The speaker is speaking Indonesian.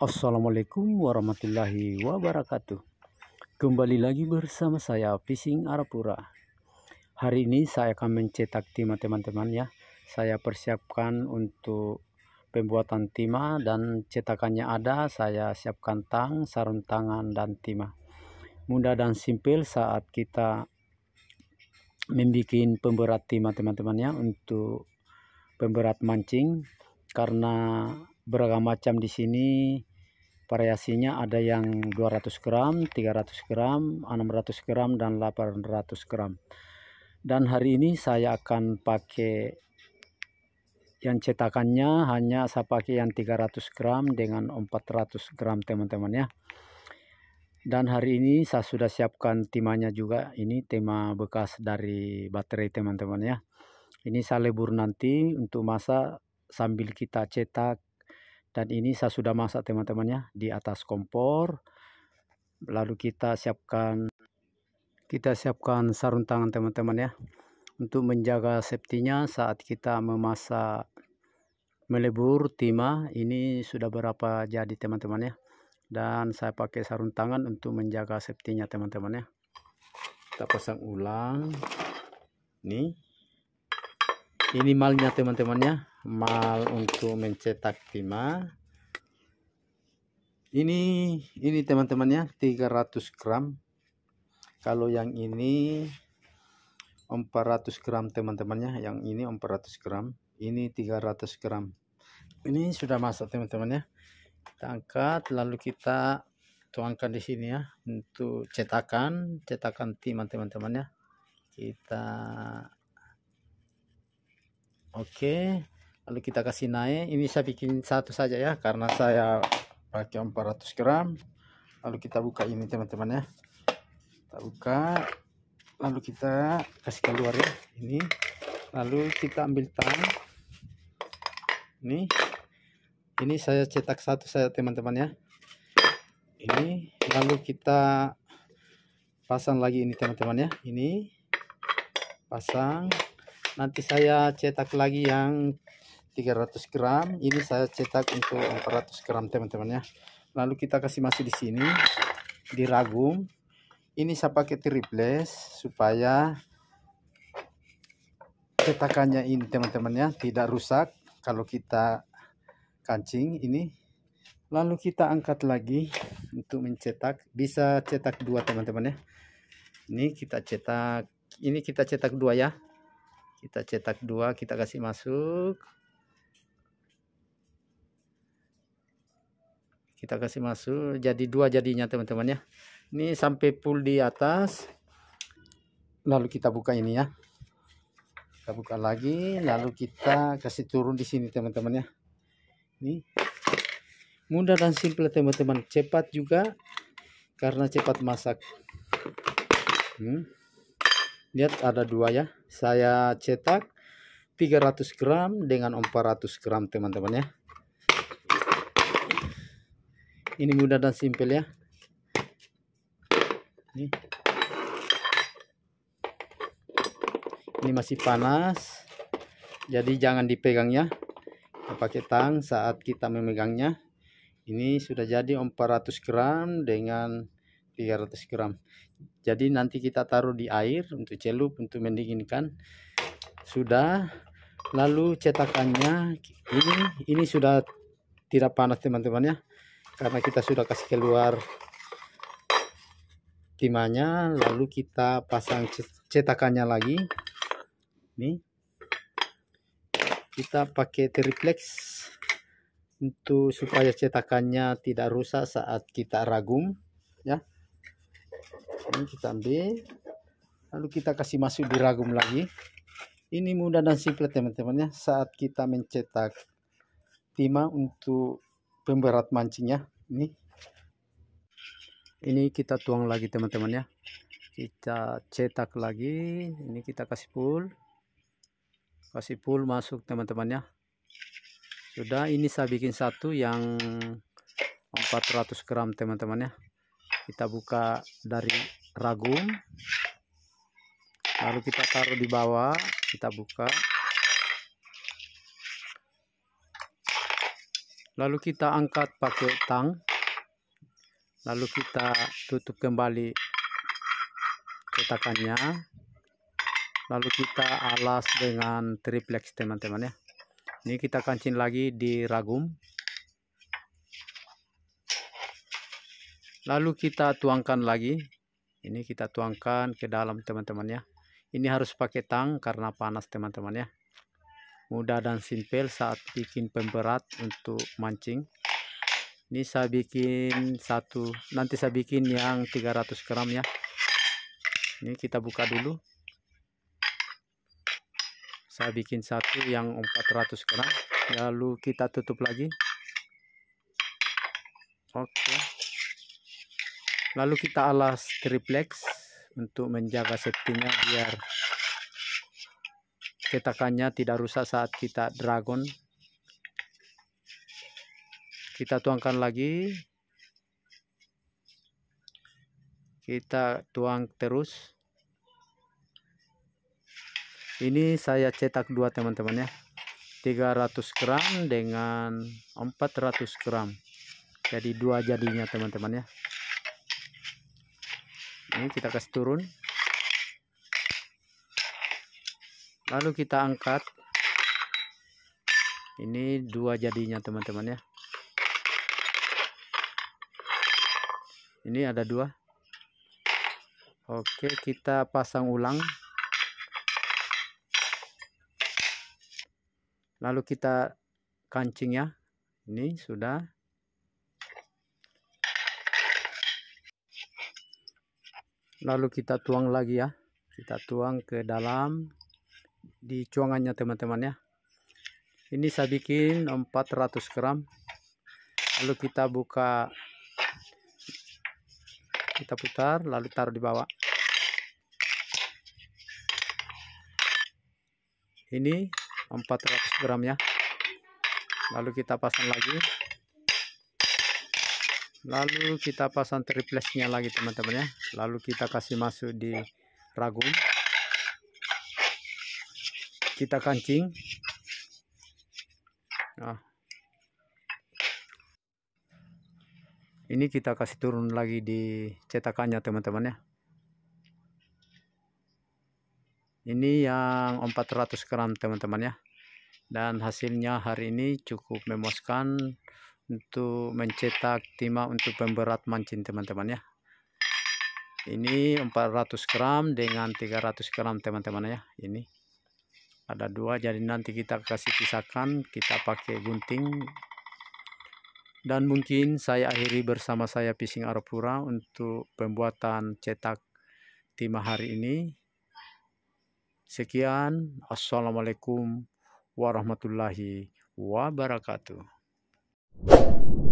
Assalamualaikum warahmatullahi wabarakatuh Kembali lagi bersama saya Fishing Arapura Hari ini saya akan mencetak timah teman-teman ya Saya persiapkan untuk pembuatan timah dan cetakannya ada Saya siapkan tang, sarung tangan dan timah Mudah dan simpel saat kita membuat pemberat timah teman-teman ya Untuk pemberat mancing karena beragam macam di sini variasinya ada yang 200 gram 300 gram 600 gram dan 800 gram dan hari ini saya akan pakai yang cetakannya hanya saya pakai yang 300 gram dengan 400 gram teman-teman ya dan hari ini saya sudah siapkan timanya juga ini tema bekas dari baterai teman-teman ya ini saya lebur nanti untuk masa sambil kita cetak dan ini saya sudah masak teman-temannya di atas kompor lalu kita siapkan kita siapkan sarung tangan teman-teman ya untuk menjaga septinya saat kita memasak melebur timah ini sudah berapa jadi teman-teman ya dan saya pakai sarung tangan untuk menjaga septinya teman-teman ya kita pasang ulang nih ini malnya teman-teman ya mal untuk mencetak timah ini ini teman-temannya 300 gram kalau yang ini 400 gram teman-temannya yang ini 400 gram ini 300 gram ini sudah masuk teman-temannya kita angkat lalu kita tuangkan di sini ya untuk cetakan cetakan timah teman-temannya kita oke okay lalu kita kasih naik ini saya bikin satu saja ya karena saya pakai 400 gram lalu kita buka ini teman-teman ya kita buka lalu kita kasih keluar ya ini lalu kita ambil tang ini ini saya cetak satu saya teman-teman ya ini lalu kita pasang lagi ini teman-teman ya ini pasang nanti saya cetak lagi yang 300 gram ini saya cetak untuk 400 gram teman-teman ya lalu kita kasih masih di sini di ragum ini saya pakai triples supaya cetakannya ini teman-teman ya tidak rusak kalau kita kancing ini lalu kita angkat lagi untuk mencetak bisa cetak dua teman-teman ya ini kita cetak ini kita cetak dua ya kita cetak dua kita kasih masuk kita kasih masuk jadi dua jadinya teman-teman ya ini sampai full di atas lalu kita buka ini ya kita buka lagi lalu kita kasih turun di sini teman-teman ya ini mudah dan simple teman-teman cepat juga karena cepat masak hmm lihat ada dua ya saya cetak 300 gram dengan 400 gram teman-teman ya ini mudah dan simpel ya ini. ini masih panas jadi jangan dipegang ya kita pakai tang saat kita memegangnya ini sudah jadi 400 gram dengan 300 gram jadi nanti kita taruh di air untuk celup untuk mendinginkan sudah lalu cetakannya ini ini sudah tidak panas teman-teman ya karena kita sudah kasih keluar timahnya lalu kita pasang cetakannya lagi nih kita pakai triplex untuk supaya cetakannya tidak rusak saat kita ragum ya ini kita ambil lalu kita kasih masuk di ragum lagi ini mudah dan simple teman temannya saat kita mencetak timah untuk pemberat mancingnya ini ini kita tuang lagi teman-teman ya kita cetak lagi ini kita kasih full kasih full masuk teman temannya sudah ini saya bikin satu yang 400 gram teman temannya kita buka dari ragum lalu kita taruh di bawah kita buka lalu kita angkat pakai tang lalu kita tutup kembali cetakannya lalu kita alas dengan triplex teman-teman ya ini kita kancing lagi di ragum lalu kita tuangkan lagi ini kita tuangkan ke dalam teman-teman ya ini harus pakai tang karena panas teman-teman ya mudah dan simpel saat bikin pemberat untuk mancing ini saya bikin satu nanti saya bikin yang 300 gram ya ini kita buka dulu saya bikin satu yang 400 gram lalu kita tutup lagi lalu kita alas triplex untuk menjaga safety biar cetakannya tidak rusak saat kita dragon kita tuangkan lagi kita tuang terus ini saya cetak dua teman-teman ya 300 gram dengan 400 gram jadi dua jadinya teman-teman ya ini kita kasih turun lalu kita angkat ini dua jadinya teman-teman ya ini ada dua oke kita pasang ulang lalu kita kancing ya ini sudah lalu kita tuang lagi ya kita tuang ke dalam di cuangannya teman-teman ya ini saya bikin 400 gram lalu kita buka kita putar lalu taruh di bawah ini 400 gram ya lalu kita pasang lagi lalu kita pasang triplexnya lagi teman-teman ya lalu kita kasih masuk di ragu kita kancing nah. ini kita kasih turun lagi di cetakannya teman-teman ya ini yang 400 gram teman-teman ya dan hasilnya hari ini cukup memuaskan untuk mencetak timah untuk pemberat mancing teman-teman ya ini 400 gram dengan 300 gram teman-teman ya ini ada dua jadi nanti kita kasih pisahkan kita pakai gunting dan mungkin saya akhiri bersama saya Pising Arapura untuk pembuatan cetak timah hari ini sekian assalamualaikum warahmatullahi wabarakatuh you